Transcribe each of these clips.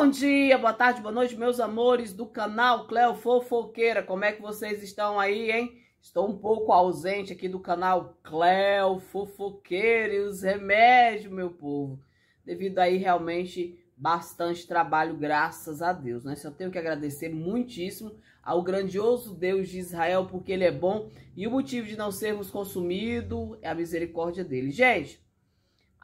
Bom dia, boa tarde, boa noite, meus amores do canal Cleo Fofoqueira. Como é que vocês estão aí, hein? Estou um pouco ausente aqui do canal Cleo Fofoqueira e os remédios, meu povo. Devido aí realmente bastante trabalho, graças a Deus, né? Só tenho que agradecer muitíssimo ao grandioso Deus de Israel, porque ele é bom e o motivo de não sermos consumidos é a misericórdia dele. Gente,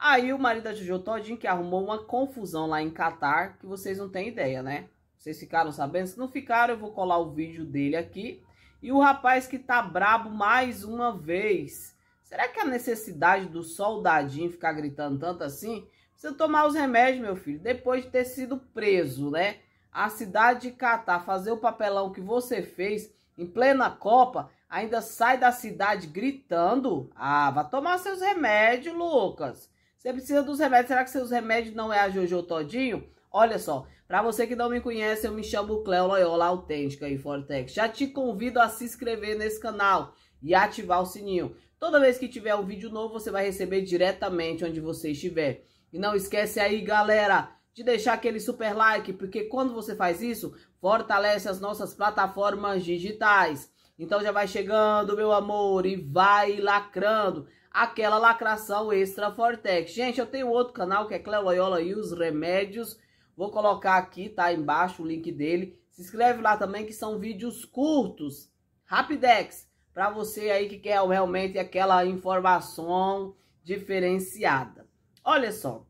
Aí o marido da Jojo Todinho que arrumou uma confusão lá em Catar, que vocês não têm ideia, né? Vocês ficaram sabendo? Se não ficaram, eu vou colar o vídeo dele aqui. E o rapaz que tá brabo mais uma vez. Será que a necessidade do soldadinho ficar gritando tanto assim? Precisa tomar os remédios, meu filho, depois de ter sido preso, né? A cidade de Catar fazer o papelão que você fez em plena Copa, ainda sai da cidade gritando? Ah, vai tomar seus remédios, Lucas. Você precisa dos remédios. Será que seus remédios não é a Jojo Todinho? Olha só, para você que não me conhece, eu me chamo Cléo Loyola Autêntica e Fortec. Já te convido a se inscrever nesse canal e ativar o sininho. Toda vez que tiver um vídeo novo, você vai receber diretamente onde você estiver. E não esquece aí, galera, de deixar aquele super like, porque quando você faz isso, fortalece as nossas plataformas digitais. Então já vai chegando, meu amor, e vai lacrando aquela lacração extra Fortex. Gente, eu tenho outro canal que é Cléo Loyola e os Remédios. Vou colocar aqui, tá? Embaixo o link dele. Se inscreve lá também que são vídeos curtos, Rapidex, para você aí que quer realmente aquela informação diferenciada. Olha só,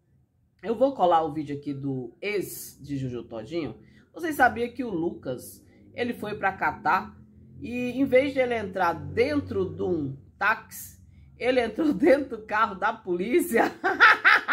eu vou colar o vídeo aqui do ex de Juju Todinho. Vocês sabiam que o Lucas, ele foi para Catar e em vez de ele entrar dentro de um táxi, ele entrou dentro do carro da polícia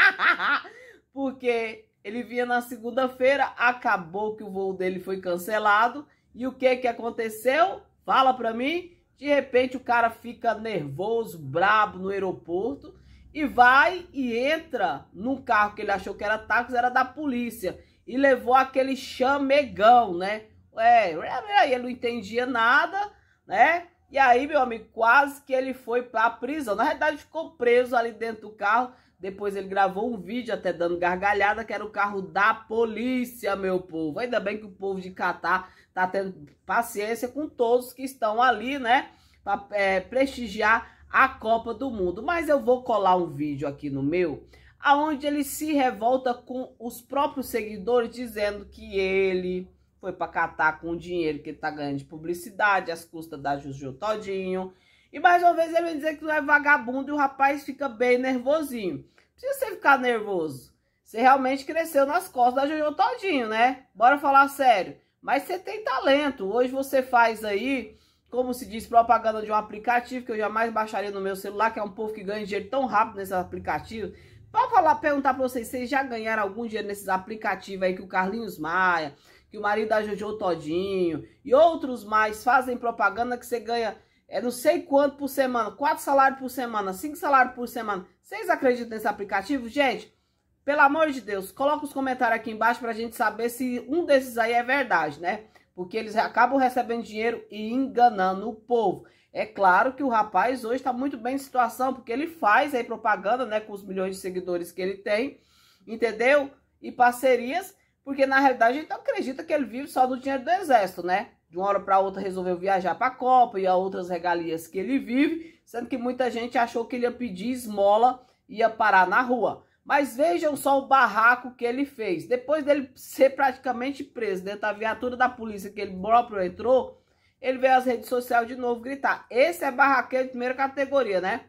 porque ele vinha na segunda-feira, acabou que o voo dele foi cancelado. E o que que aconteceu? Fala para mim. De repente o cara fica nervoso, brabo no aeroporto e vai e entra num carro que ele achou que era táxi, era da polícia. E levou aquele chamegão, né? É, ele não entendia nada, né? E aí, meu amigo, quase que ele foi para a prisão. Na verdade, ficou preso ali dentro do carro. Depois ele gravou um vídeo até dando gargalhada, que era o carro da polícia, meu povo. Ainda bem que o povo de Catar tá tendo paciência com todos que estão ali, né? Para é, prestigiar a Copa do Mundo. Mas eu vou colar um vídeo aqui no meu, aonde ele se revolta com os próprios seguidores, dizendo que ele foi para catar com o dinheiro que ele tá ganhando de publicidade, às custas da Juju Todinho. E mais uma vez ele vai dizer que tu é vagabundo e o rapaz fica bem nervosinho. Precisa você ficar nervoso. Você realmente cresceu nas costas da Juju Todinho, né? Bora falar sério. Mas você tem talento. Hoje você faz aí, como se diz, propaganda de um aplicativo que eu jamais baixaria no meu celular, que é um povo que ganha dinheiro tão rápido nesses aplicativos. vou falar, perguntar para vocês, vocês já ganharam algum dinheiro nesses aplicativos aí que o Carlinhos Maia, que o marido da Jojo Todinho e outros mais fazem propaganda que você ganha é não sei quanto por semana, quatro salários por semana, cinco salários por semana. Vocês acreditam nesse aplicativo? Gente, pelo amor de Deus, coloca os comentários aqui embaixo para a gente saber se um desses aí é verdade, né? Porque eles acabam recebendo dinheiro e enganando o povo. É claro que o rapaz hoje está muito bem em situação, porque ele faz aí propaganda, né, com os milhões de seguidores que ele tem, entendeu? E parcerias porque na realidade a gente acredita que ele vive só do dinheiro do exército, né? De uma hora para outra resolveu viajar para a Copa e a outras regalias que ele vive, sendo que muita gente achou que ele ia pedir esmola e ia parar na rua. Mas vejam só o barraco que ele fez. Depois dele ser praticamente preso dentro da viatura da polícia que ele próprio entrou, ele veio às redes sociais de novo gritar. Esse é barraqueiro de primeira categoria, né?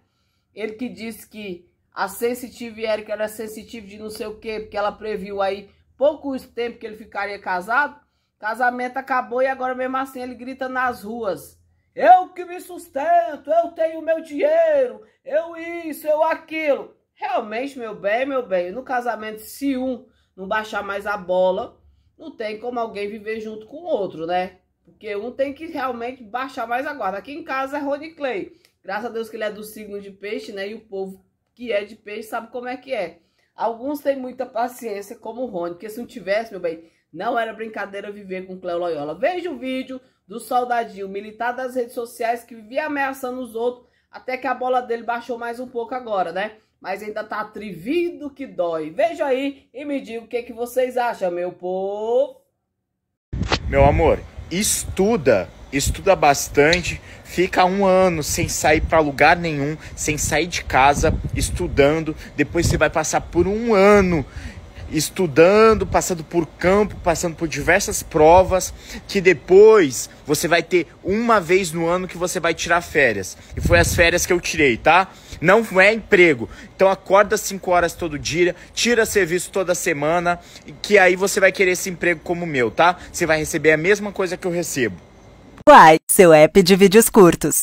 Ele que disse que a sensitiva Erika era sensitiva de não sei o quê, porque ela previu aí pouco tempo que ele ficaria casado, casamento acabou e agora mesmo assim ele grita nas ruas. Eu que me sustento, eu tenho meu dinheiro, eu isso, eu aquilo. Realmente, meu bem, meu bem, no casamento, se um não baixar mais a bola, não tem como alguém viver junto com o outro, né? Porque um tem que realmente baixar mais a guarda. Aqui em casa é Rony Clay. Graças a Deus que ele é do signo de peixe, né? E o povo que é de peixe sabe como é que é. Alguns têm muita paciência, como o Rony, porque se não tivesse, meu bem, não era brincadeira viver com Cléo Loyola. Veja o vídeo do soldadinho, militar das redes sociais, que vivia ameaçando os outros, até que a bola dele baixou mais um pouco agora, né? Mas ainda tá atrevido que dói. Veja aí e me diga o que, é que vocês acham, meu povo. Meu amor, estuda, estuda bastante, fica um ano sem sair para lugar nenhum, sem sair de casa, estudando. Depois você vai passar por um ano estudando, passando por campo, passando por diversas provas, que depois você vai ter uma vez no ano que você vai tirar férias. E foi as férias que eu tirei, tá? Não é emprego. Então acorda 5 horas todo dia, tira serviço toda semana, que aí você vai querer esse emprego como o meu, tá? Você vai receber a mesma coisa que eu recebo. Vai seu app de vídeos curtos.